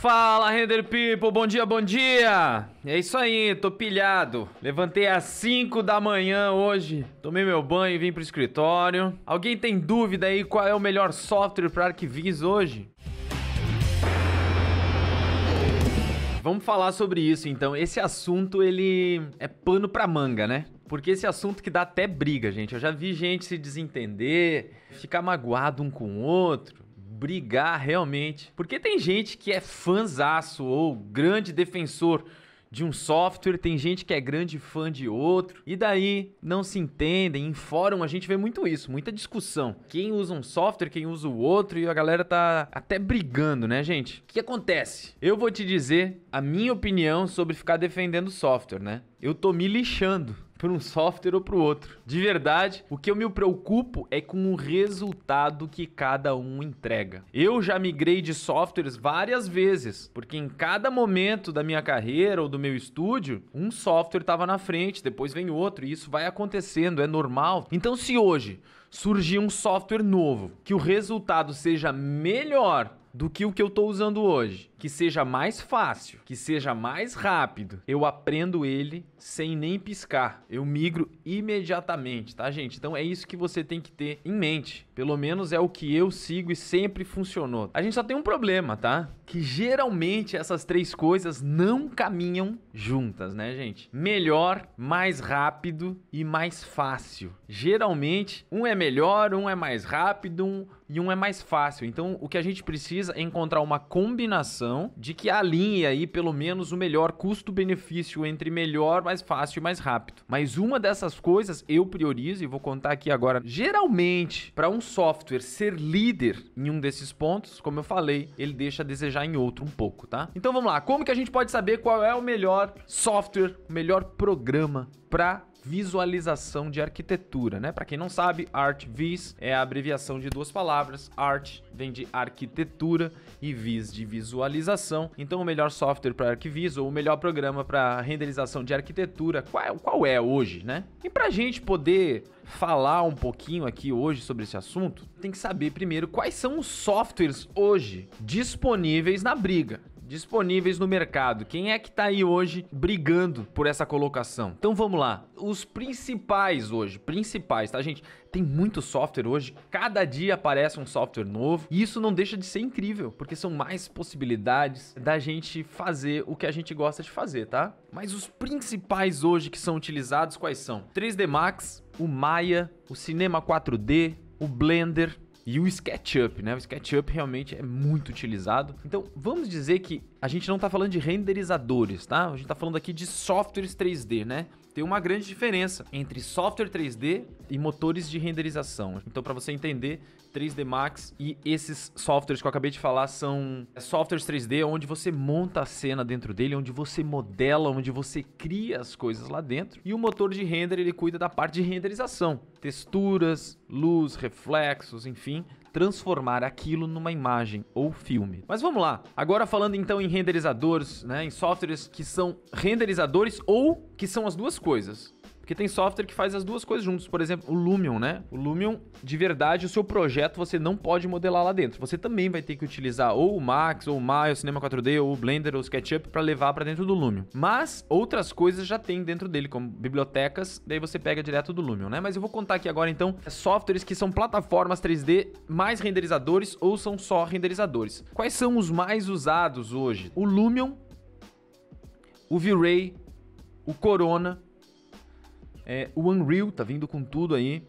Fala, Render People! Bom dia, bom dia! É isso aí, tô pilhado. Levantei às 5 da manhã hoje, tomei meu banho e vim pro escritório. Alguém tem dúvida aí qual é o melhor software para arquivis hoje? Vamos falar sobre isso então. Esse assunto ele é pano pra manga, né? Porque esse assunto que dá até briga, gente. Eu já vi gente se desentender, ficar magoado um com o outro brigar realmente. Porque tem gente que é fanzaço ou grande defensor de um software, tem gente que é grande fã de outro, e daí não se entendem. Em fórum a gente vê muito isso, muita discussão. Quem usa um software, quem usa o outro, e a galera tá até brigando, né, gente? O que acontece? Eu vou te dizer a minha opinião sobre ficar defendendo software, né? Eu tô me lixando para um software ou para o outro. De verdade, o que eu me preocupo é com o resultado que cada um entrega. Eu já migrei de softwares várias vezes, porque em cada momento da minha carreira ou do meu estúdio, um software estava na frente, depois vem outro, e isso vai acontecendo, é normal. Então, se hoje surgir um software novo, que o resultado seja melhor do que o que eu estou usando hoje. Que seja mais fácil, que seja mais rápido. Eu aprendo ele sem nem piscar. Eu migro imediatamente, tá, gente? Então é isso que você tem que ter em mente. Pelo menos é o que eu sigo e sempre funcionou. A gente só tem um problema, tá? Que geralmente essas três coisas não caminham juntas, né, gente? Melhor, mais rápido e mais fácil. Geralmente, um é melhor, um é mais rápido, um e um é mais fácil. Então, o que a gente precisa é encontrar uma combinação de que alinhe aí pelo menos o melhor custo-benefício entre melhor, mais fácil e mais rápido. Mas uma dessas coisas eu priorizo e vou contar aqui agora. Geralmente, para um software ser líder em um desses pontos, como eu falei, ele deixa a desejar em outro um pouco, tá? Então vamos lá. Como que a gente pode saber qual é o melhor software, o melhor programa para visualização de arquitetura, né? Para quem não sabe, ArtVis é a abreviação de duas palavras. Art vem de arquitetura e Vis de visualização. Então, o melhor software para ArcVis ou o melhor programa para renderização de arquitetura, qual, é, qual é hoje, né? E para a gente poder falar um pouquinho aqui hoje sobre esse assunto, tem que saber primeiro quais são os softwares hoje disponíveis na briga disponíveis no mercado. Quem é que está aí hoje brigando por essa colocação? Então vamos lá. Os principais hoje, principais, tá, gente? Tem muito software hoje, cada dia aparece um software novo, e isso não deixa de ser incrível, porque são mais possibilidades da gente fazer o que a gente gosta de fazer, tá? Mas os principais hoje que são utilizados quais são? 3D Max, o Maya, o Cinema 4D, o Blender, e o SketchUp, né? O SketchUp realmente é muito utilizado. Então, vamos dizer que a gente não está falando de renderizadores, tá? A gente está falando aqui de softwares 3D, né? tem uma grande diferença entre software 3D e motores de renderização. Então, para você entender, 3D Max e esses softwares que eu acabei de falar são é, softwares 3D onde você monta a cena dentro dele, onde você modela, onde você cria as coisas lá dentro. E o motor de render, ele cuida da parte de renderização, texturas, luz, reflexos, enfim, transformar aquilo numa imagem ou filme. Mas vamos lá. Agora falando então em renderizadores, né, em softwares que são renderizadores ou que são as duas coisas. Porque tem software que faz as duas coisas juntos. Por exemplo, o Lumion, né? O Lumion, de verdade, o seu projeto você não pode modelar lá dentro. Você também vai ter que utilizar ou o Max, ou o Maya, o Cinema 4D, ou o Blender, ou o SketchUp para levar para dentro do Lumion. Mas outras coisas já tem dentro dele, como bibliotecas, daí você pega direto do Lumion, né? Mas eu vou contar aqui agora então softwares que são plataformas 3D mais renderizadores ou são só renderizadores. Quais são os mais usados hoje? O Lumion, o V-Ray, o Corona, é, o Unreal tá vindo com tudo aí.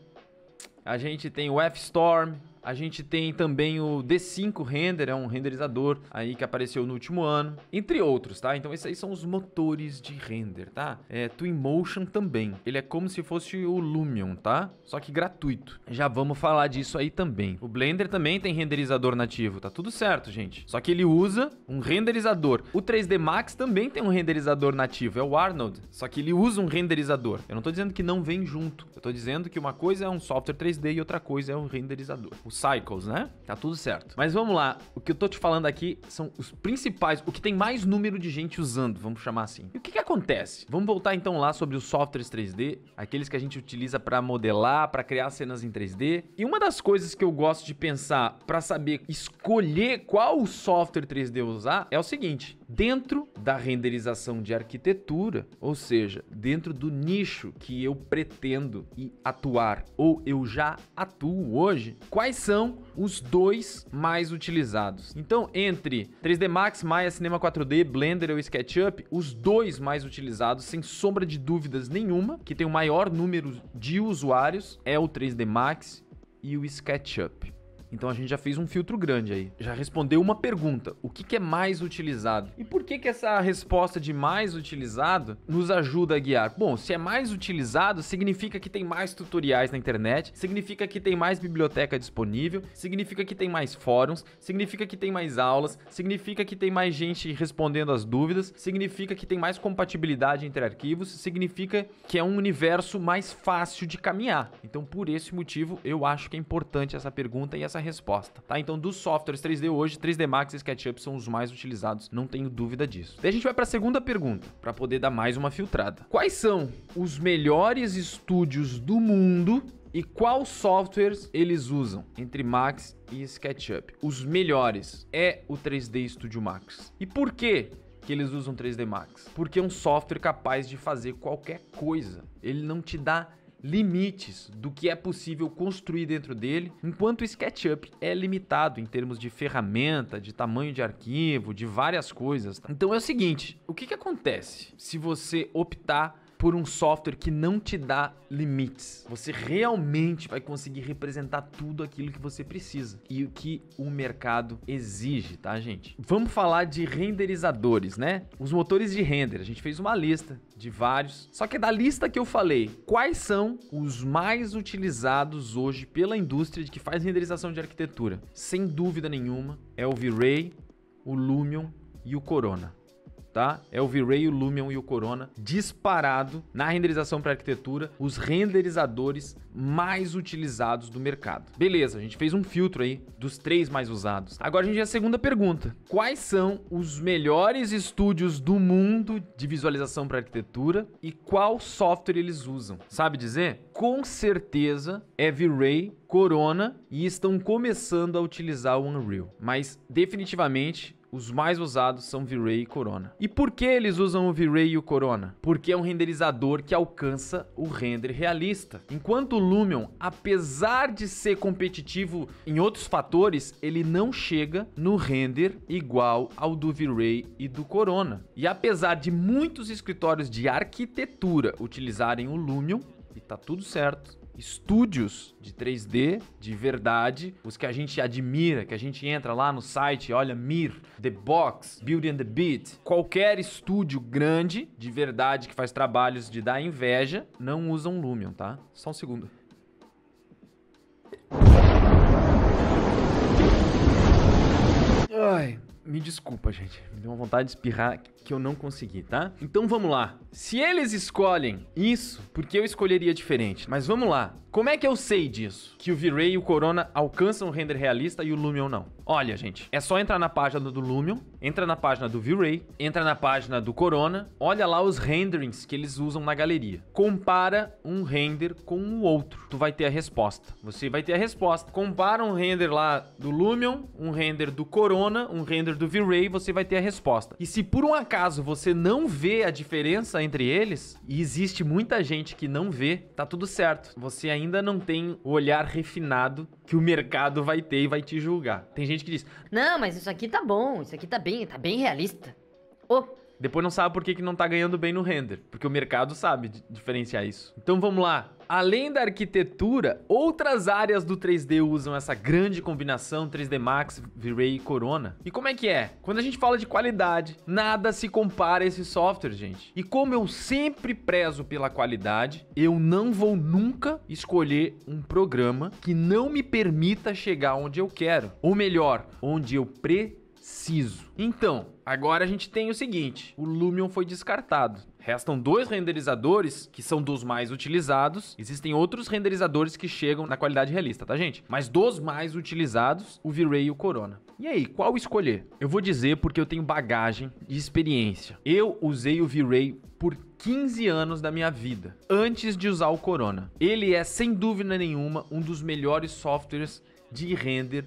A gente tem o F-Storm, a gente tem também o D5 Render, é um renderizador aí que apareceu no último ano, entre outros, tá? Então esses aí são os motores de render, tá? É, Twinmotion também. Ele é como se fosse o Lumion, tá? Só que gratuito. Já vamos falar disso aí também. O Blender também tem renderizador nativo, tá tudo certo, gente. Só que ele usa um renderizador. O 3D Max também tem um renderizador nativo, é o Arnold, só que ele usa um renderizador. Eu não tô dizendo que não vem junto, eu tô dizendo que uma coisa é um software 3D e outra coisa é um renderizador. O os cycles, né? Tá tudo certo. Mas vamos lá, o que eu tô te falando aqui são os principais, o que tem mais número de gente usando, vamos chamar assim. E o que que acontece? Vamos voltar então lá sobre os softwares 3D, aqueles que a gente utiliza para modelar, para criar cenas em 3D. E uma das coisas que eu gosto de pensar para saber escolher qual software 3D usar é o seguinte, dentro da renderização de arquitetura, ou seja, dentro do nicho que eu pretendo e atuar ou eu já atuo hoje, quais são os dois mais utilizados? Então, entre 3D Max, Maya, Cinema 4D, Blender ou SketchUp, os dois mais utilizados, sem sombra de dúvidas nenhuma, que tem o maior número de usuários é o 3D Max e o SketchUp. Então a gente já fez um filtro grande aí. Já respondeu uma pergunta: o que, que é mais utilizado? E por que, que essa resposta de mais utilizado nos ajuda a guiar? Bom, se é mais utilizado, significa que tem mais tutoriais na internet, significa que tem mais biblioteca disponível, significa que tem mais fóruns, significa que tem mais aulas, significa que tem mais gente respondendo as dúvidas, significa que tem mais compatibilidade entre arquivos, significa que é um universo mais fácil de caminhar. Então, por esse motivo, eu acho que é importante essa pergunta e essa resposta, tá? Então, dos softwares 3D hoje, 3D Max e SketchUp são os mais utilizados, não tenho dúvida disso. Daí a gente vai para a segunda pergunta, para poder dar mais uma filtrada. Quais são os melhores estúdios do mundo e quais softwares eles usam entre Max e SketchUp? Os melhores é o 3D Studio Max. E por quê? que eles usam 3D Max, porque é um software capaz de fazer qualquer coisa. Ele não te dá limites do que é possível construir dentro dele, enquanto o SketchUp é limitado em termos de ferramenta, de tamanho de arquivo, de várias coisas. Tá? Então é o seguinte, o que, que acontece se você optar por um software que não te dá limites. Você realmente vai conseguir representar tudo aquilo que você precisa e o que o mercado exige, tá, gente? Vamos falar de renderizadores, né? Os motores de render. A gente fez uma lista de vários. Só que é da lista que eu falei, quais são os mais utilizados hoje pela indústria de que faz renderização de arquitetura? Sem dúvida nenhuma, é o V-Ray, o Lumion e o Corona tá? É o V-Ray, o Lumion e o Corona disparado na renderização para arquitetura, os renderizadores mais utilizados do mercado. Beleza, a gente fez um filtro aí dos três mais usados. Agora a gente tem a segunda pergunta. Quais são os melhores estúdios do mundo de visualização para arquitetura e qual software eles usam? Sabe dizer? Com certeza é V-Ray, Corona e estão começando a utilizar o Unreal. Mas definitivamente os mais usados são V-Ray e Corona. E por que eles usam o V-Ray e o Corona? Porque é um renderizador que alcança o render realista. Enquanto o Lumion, apesar de ser competitivo em outros fatores, ele não chega no render igual ao do V-Ray e do Corona. E apesar de muitos escritórios de arquitetura utilizarem o Lumion, e tá tudo certo, estúdios de 3D de verdade, os que a gente admira, que a gente entra lá no site, olha Mir, The Box, Beauty and the Beat, qualquer estúdio grande de verdade que faz trabalhos de dar inveja, não usam Lumion, tá? Só um segundo. Ai, me desculpa, gente. Me deu uma vontade de espirrar que eu não consegui, tá? Então vamos lá. Se eles escolhem isso, porque eu escolheria diferente? Mas vamos lá. Como é que eu sei disso? Que o V-Ray e o Corona alcançam o render realista e o Lumion não? Olha, gente, é só entrar na página do Lumion, entra na página do V-Ray, entra na página do Corona, olha lá os renderings que eles usam na galeria. Compara um render com o outro. Tu vai ter a resposta. Você vai ter a resposta. Compara um render lá do Lumion, um render do Corona, um render do V-Ray, você vai ter a resposta. E se por um acaso você não vê a diferença entre eles, e existe muita gente que não vê, tá tudo certo. Você ainda não tem o olhar refinado que o mercado vai ter e vai te julgar. Tem gente que diz: Não, mas isso aqui tá bom, isso aqui tá bem, tá bem realista. Oh. Depois não sabe por que, que não tá ganhando bem no render, porque o mercado sabe diferenciar isso. Então vamos lá, Além da arquitetura, outras áreas do 3D usam essa grande combinação 3D Max, V-Ray e Corona. E como é que é? Quando a gente fala de qualidade, nada se compara a esse software, gente. E como eu sempre prezo pela qualidade, eu não vou nunca escolher um programa que não me permita chegar onde eu quero, ou melhor, onde eu preciso. Então, agora a gente tem o seguinte: o Lumion foi descartado. Restam dois renderizadores que são dos mais utilizados. Existem outros renderizadores que chegam na qualidade realista, tá, gente? Mas dos mais utilizados, o V-Ray e o Corona. E aí, qual escolher? Eu vou dizer porque eu tenho bagagem de experiência. Eu usei o V-Ray por 15 anos da minha vida, antes de usar o Corona. Ele é, sem dúvida nenhuma, um dos melhores softwares de render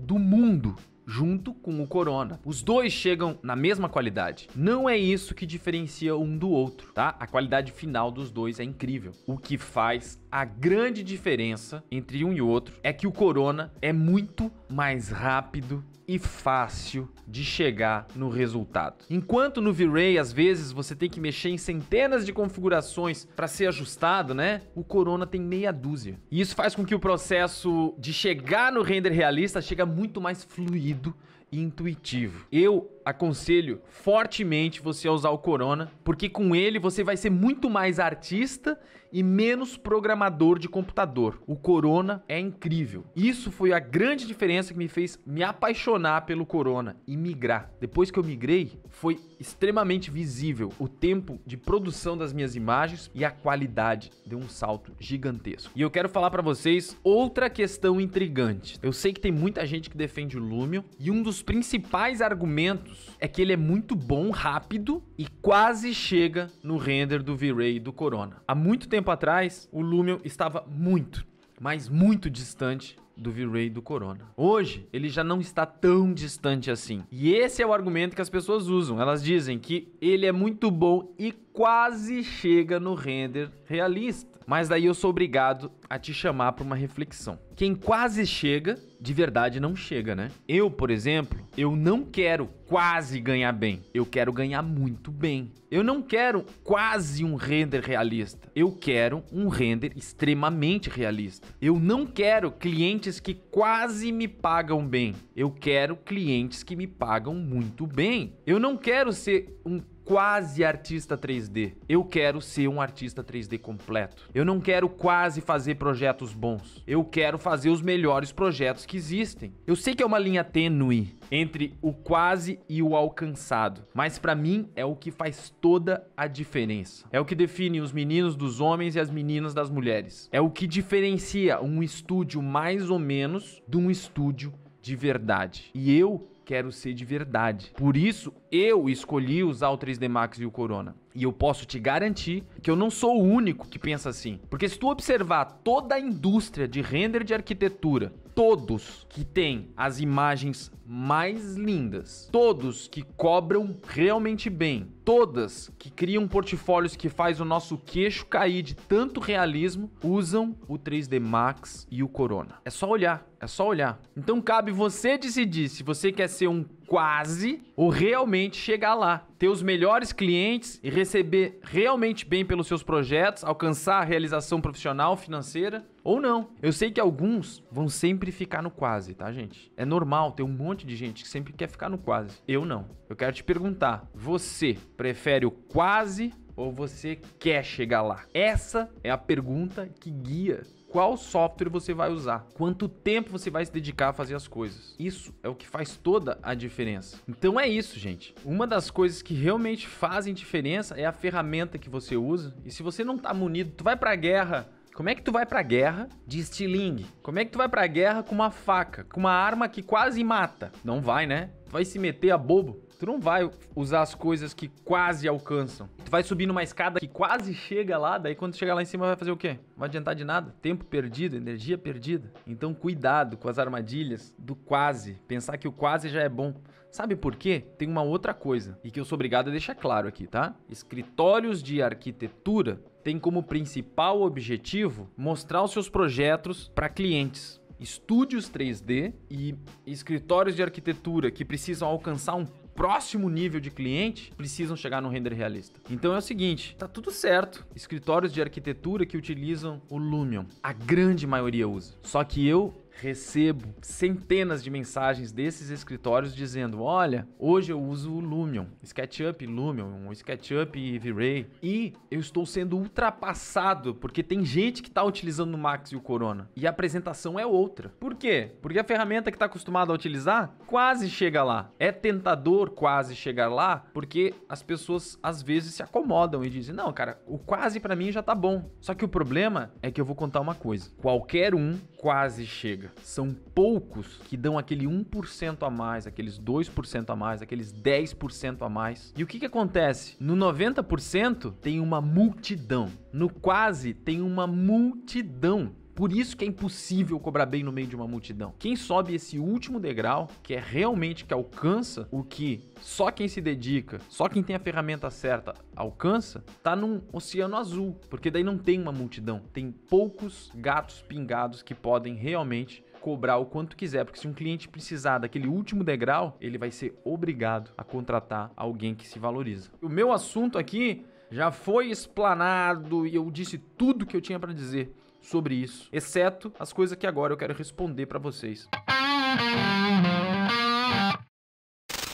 do mundo junto com o Corona. Os dois chegam na mesma qualidade. Não é isso que diferencia um do outro, tá? A qualidade final dos dois é incrível, o que faz a grande diferença entre um e outro é que o Corona é muito mais rápido e fácil de chegar no resultado. Enquanto no V-Ray, às vezes, você tem que mexer em centenas de configurações para ser ajustado, né? O Corona tem meia dúzia. E isso faz com que o processo de chegar no render realista chega muito mais fluido e intuitivo. Eu aconselho fortemente você a usar o Corona, porque com ele você vai ser muito mais artista e menos programador de computador. O Corona é incrível. Isso foi a grande diferença que me fez me apaixonar pelo Corona e migrar. Depois que eu migrei, foi extremamente visível o tempo de produção das minhas imagens e a qualidade deu um salto gigantesco. E eu quero falar para vocês outra questão intrigante. Eu sei que tem muita gente que defende o Lumio e um dos principais argumentos todos é que ele é muito bom, rápido e quase chega no render do V-Ray do Corona. Há muito tempo atrás, o Lumion estava muito, mas muito distante do V-Ray do Corona. Hoje, ele já não está tão distante assim. E esse é o argumento que as pessoas usam. Elas dizem que ele é muito bom e quase chega no render realista. Mas daí eu sou obrigado a te chamar para uma reflexão. Quem quase chega, de verdade não chega, né? Eu, por exemplo, eu não quero quase ganhar bem. Eu quero ganhar muito bem. Eu não quero quase um render realista. Eu quero um render extremamente realista. Eu não quero clientes que quase me pagam bem. Eu quero clientes que me pagam muito bem. Eu não quero ser um quase artista 3D. Eu quero ser um artista 3D completo. Eu não quero quase fazer projetos bons. Eu quero fazer os melhores projetos que existem. Eu sei que é uma linha tênue entre o quase e o alcançado, mas para mim é o que faz toda a diferença. É o que define os meninos dos homens e as meninas das mulheres. É o que diferencia um estúdio mais ou menos de um estúdio de verdade. E eu quero ser de verdade. Por isso, eu escolhi usar o 3D Max e o Corona. E eu posso te garantir que eu não sou o único que pensa assim. Porque se tu observar toda a indústria de render de arquitetura, todos que têm as imagens mais lindas, todos que cobram realmente bem, todas que criam portfólios que faz o nosso queixo cair de tanto realismo, usam o 3D Max e o Corona. É só olhar, é só olhar. Então cabe você decidir se você quer ser um quase ou realmente chegar lá, ter os melhores clientes e receber realmente bem pelos seus projetos, alcançar a realização profissional, financeira ou não. Eu sei que alguns vão sempre ficar no quase, tá, gente? É normal ter um monte de gente que sempre quer ficar no quase. Eu não. Eu quero te perguntar, você prefere o quase ou você quer chegar lá? Essa é a pergunta que guia qual software você vai usar, quanto tempo você vai se dedicar a fazer as coisas. Isso é o que faz toda a diferença. Então é isso, gente. Uma das coisas que realmente fazem diferença é a ferramenta que você usa. E se você não tá munido, tu vai pra guerra como é que tu vai pra guerra de estilingue? Como é que tu vai pra guerra com uma faca, com uma arma que quase mata? Não vai, né? vai se meter a bobo. Tu não vai usar as coisas que quase alcançam. Tu vai subir numa escada que quase chega lá, daí quando chegar lá em cima vai fazer o quê? Não vai adiantar de nada. Tempo perdido, energia perdida. Então cuidado com as armadilhas do quase. Pensar que o quase já é bom. Sabe por quê? Tem uma outra coisa, e que eu sou obrigado a deixar claro aqui, tá? Escritórios de arquitetura têm como principal objetivo mostrar os seus projetos para clientes estúdios 3D e escritórios de arquitetura que precisam alcançar um próximo nível de cliente precisam chegar no render realista. Então é o seguinte, tá tudo certo. Escritórios de arquitetura que utilizam o Lumion, a grande maioria usa. Só que eu recebo centenas de mensagens desses escritórios dizendo: olha, hoje eu uso o Lumion, SketchUp Lumion, SketchUp V-Ray, e eu estou sendo ultrapassado porque tem gente que está utilizando o Max e o Corona e a apresentação é outra. Por quê? Porque a ferramenta que está acostumado a utilizar quase chega lá. É tentador quase chegar lá porque as pessoas às vezes se acomodam e dizem: não, cara, o quase para mim já tá bom. Só que o problema é que eu vou contar uma coisa: qualquer um quase chega chega. São poucos que dão aquele 1% a mais, aqueles 2% a mais, aqueles 10% a mais. E o que, que acontece? No 90% tem uma multidão. No quase tem uma multidão por isso que é impossível cobrar bem no meio de uma multidão. Quem sobe esse último degrau, que é realmente que alcança o que só quem se dedica, só quem tem a ferramenta certa alcança, tá num oceano azul, porque daí não tem uma multidão, tem poucos gatos pingados que podem realmente cobrar o quanto quiser, porque se um cliente precisar daquele último degrau, ele vai ser obrigado a contratar alguém que se valoriza. O meu assunto aqui já foi explanado e eu disse tudo que eu tinha para dizer sobre isso, exceto as coisas que agora eu quero responder para vocês.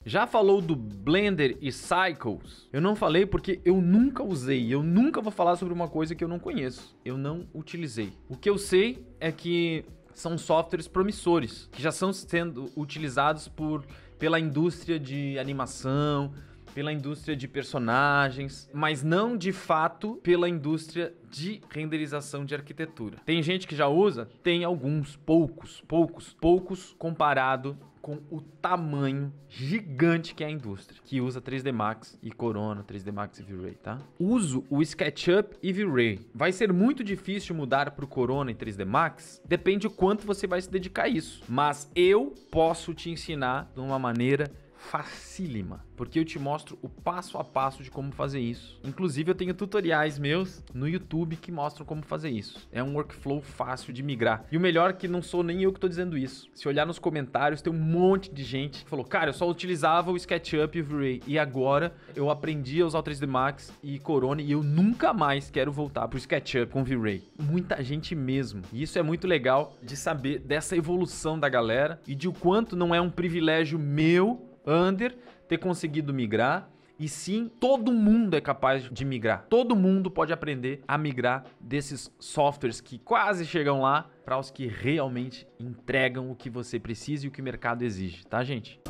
Já falou do Blender e Cycles? Eu não falei porque eu nunca usei, eu nunca vou falar sobre uma coisa que eu não conheço. Eu não utilizei. O que eu sei é que são softwares promissores, que já são sendo utilizados por, pela indústria de animação, pela indústria de personagens, mas não de fato pela indústria de renderização de arquitetura. Tem gente que já usa? Tem alguns, poucos, poucos, poucos comparado com o tamanho gigante que é a indústria, que usa 3D Max e Corona, 3D Max e V-Ray, tá? Uso o SketchUp e V-Ray. Vai ser muito difícil mudar para o Corona e 3D Max? Depende o quanto você vai se dedicar a isso. Mas eu posso te ensinar de uma maneira facílima, porque eu te mostro o passo a passo de como fazer isso. Inclusive, eu tenho tutoriais meus no YouTube que mostram como fazer isso. É um workflow fácil de migrar. E o melhor é que não sou nem eu que estou dizendo isso. Se olhar nos comentários, tem um monte de gente que falou: "Cara, eu só utilizava o SketchUp e o V-Ray e agora eu aprendi a usar o 3D Max e Corona e eu nunca mais quero voltar pro SketchUp com V-Ray". Muita gente mesmo. E isso é muito legal de saber dessa evolução da galera e de o quanto não é um privilégio meu under ter conseguido migrar. E sim, todo mundo é capaz de migrar. Todo mundo pode aprender a migrar desses softwares que quase chegam lá para os que realmente entregam o que você precisa e o que o mercado exige, tá, gente?